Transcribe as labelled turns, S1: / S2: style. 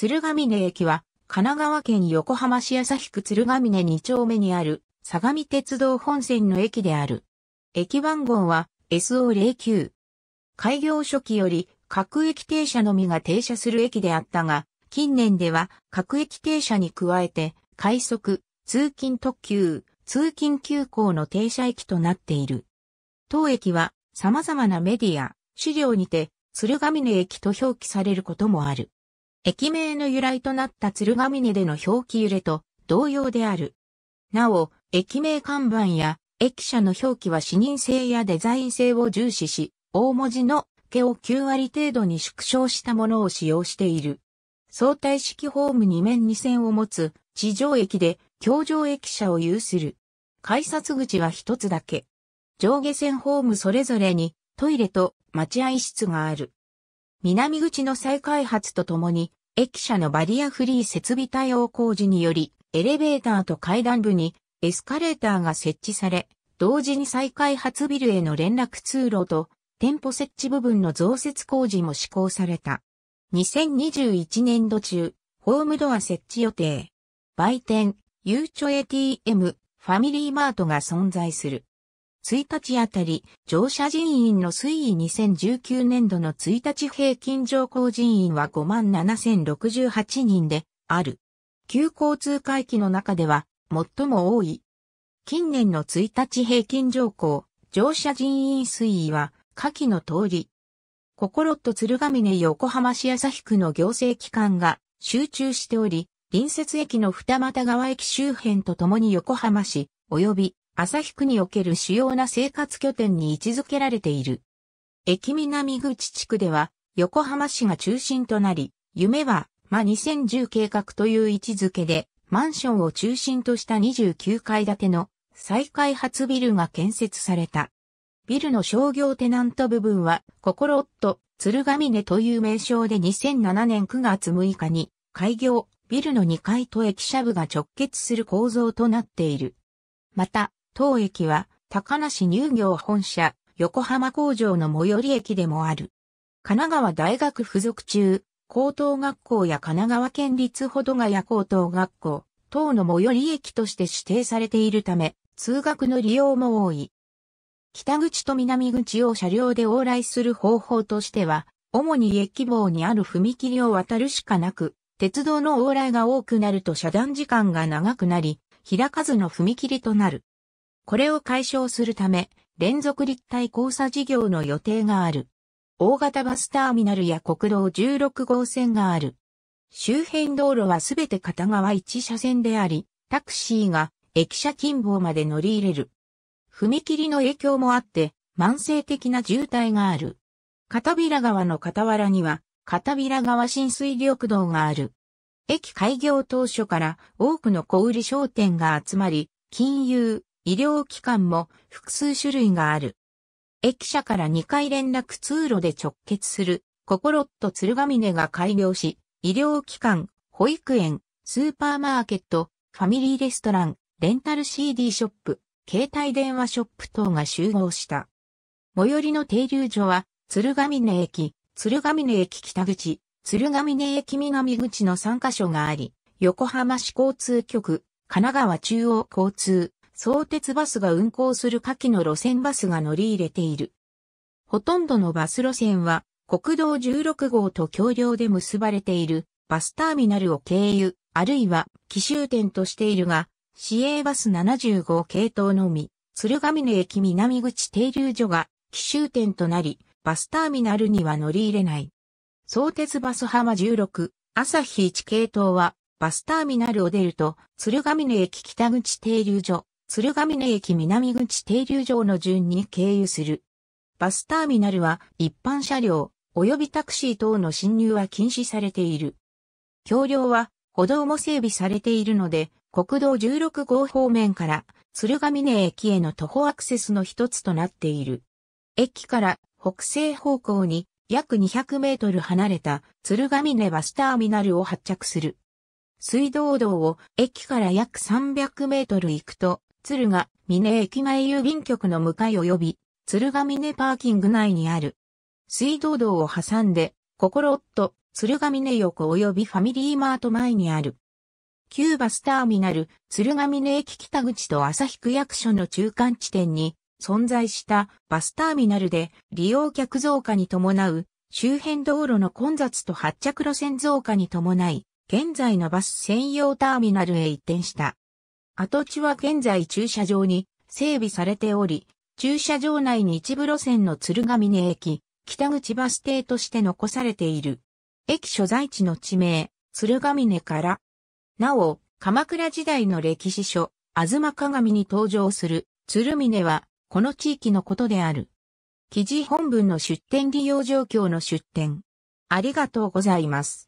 S1: 鶴ヶ峰駅は、神奈川県横浜市旭区鶴ヶ峰2丁目にある、相模鉄道本線の駅である。駅番号は SO09。開業初期より各駅停車のみが停車する駅であったが、近年では各駅停車に加えて、快速、通勤特急、通勤急行の停車駅となっている。当駅は様々なメディア、資料にて、鶴ヶ峰駅と表記されることもある。駅名の由来となった鶴ヶ峰での表記揺れと同様である。なお、駅名看板や駅舎の表記は視認性やデザイン性を重視し、大文字の毛を9割程度に縮小したものを使用している。相対式ホーム2面2線を持つ地上駅で橋上駅舎を有する。改札口は一つだけ。上下線ホームそれぞれにトイレと待合室がある。南口の再開発とともに、駅舎のバリアフリー設備対応工事により、エレベーターと階段部にエスカレーターが設置され、同時に再開発ビルへの連絡通路と店舗設置部分の増設工事も施行された。2021年度中、ホームドア設置予定。売店、ゆうちょ ATM、ファミリーマートが存在する。1日あたり、乗車人員の推移2019年度の1日平均乗降人員は57,068人である。旧交通回帰の中では最も多い。近年の1日平均乗降、乗車人員推移は下記の通り。心と鶴ヶ峰横浜市旭区の行政機関が集中しており、隣接駅の二俣川駅周辺とともに横浜市、及び旭区における主要な生活拠点に位置づけられている。駅南口地区では、横浜市が中心となり、夢は、ま2010計画という位置づけで、マンションを中心とした29階建ての再開発ビルが建設された。ビルの商業テナント部分は、心夫、鶴ヶ峰という名称で2007年9月6日に開業、ビルの2階と駅舎部が直結する構造となっている。また、当駅は、高梨乳業本社、横浜工場の最寄り駅でもある。神奈川大学附属中、高等学校や神奈川県立ほどが谷高等学校、等の最寄り駅として指定されているため、通学の利用も多い。北口と南口を車両で往来する方法としては、主に駅房にある踏切を渡るしかなく、鉄道の往来が多くなると遮断時間が長くなり、開かずの踏切となる。これを解消するため、連続立体交差事業の予定がある。大型バスターミナルや国道16号線がある。周辺道路はすべて片側1車線であり、タクシーが駅舎近傍まで乗り入れる。踏切の影響もあって、慢性的な渋滞がある。片平川の傍らには、片平川浸水緑道がある。駅開業当初から多くの小売商店が集まり、金融、医療機関も複数種類がある。駅舎から2階連絡通路で直結する、ココロット鶴ヶ峰が開業し、医療機関、保育園、スーパーマーケット、ファミリーレストラン、レンタル CD ショップ、携帯電話ショップ等が集合した。最寄りの停留所は、鶴ヶ峰駅、鶴ヶ峰駅北口、鶴ヶ峰駅南口の3カ所があり、横浜市交通局、神奈川中央交通相鉄バスが運行する下記の路線バスが乗り入れている。ほとんどのバス路線は国道16号と橋梁で結ばれているバスターミナルを経由、あるいは奇襲点としているが、市営バス75系統のみ、鶴ヶ峰駅南口停留所が奇襲点となり、バスターミナルには乗り入れない。相鉄バス浜16、朝日1系統は、バスターミナルを出ると、鶴ヶ峰駅北口停留所、鶴ヶ峰駅南口停留場の順に経由する。バスターミナルは一般車両及びタクシー等の進入は禁止されている。橋梁は歩道も整備されているので、国道16号方面から鶴ヶ峰駅への徒歩アクセスの一つとなっている。駅から北西方向に約200メートル離れた鶴ヶ峰バスターミナルを発着する。水道道を駅から約300メートル行くと鶴ヶ峰駅前郵便局の向かい及び、鶴ヶ峰パーキング内にある。水道道を挟んで、心コ鶴ヶ峰横及びファミリーマート前にある。旧バスターミナル、鶴ヶ峰駅北口と旭区役所の中間地点に存在したバスターミナルで利用客増加に伴う周辺道路の混雑と発着路線増加に伴い、現在のバス専用ターミナルへ移転した。跡地は現在駐車場に整備されており、駐車場内に一部路線の鶴ヶ峰駅、北口バス停として残されている。駅所在地の地名、鶴ヶ峰から。なお、鎌倉時代の歴史書、ずま鏡に登場する鶴峰は、この地域のことである。記事本文の出展利用状況の出展。ありがとうございます。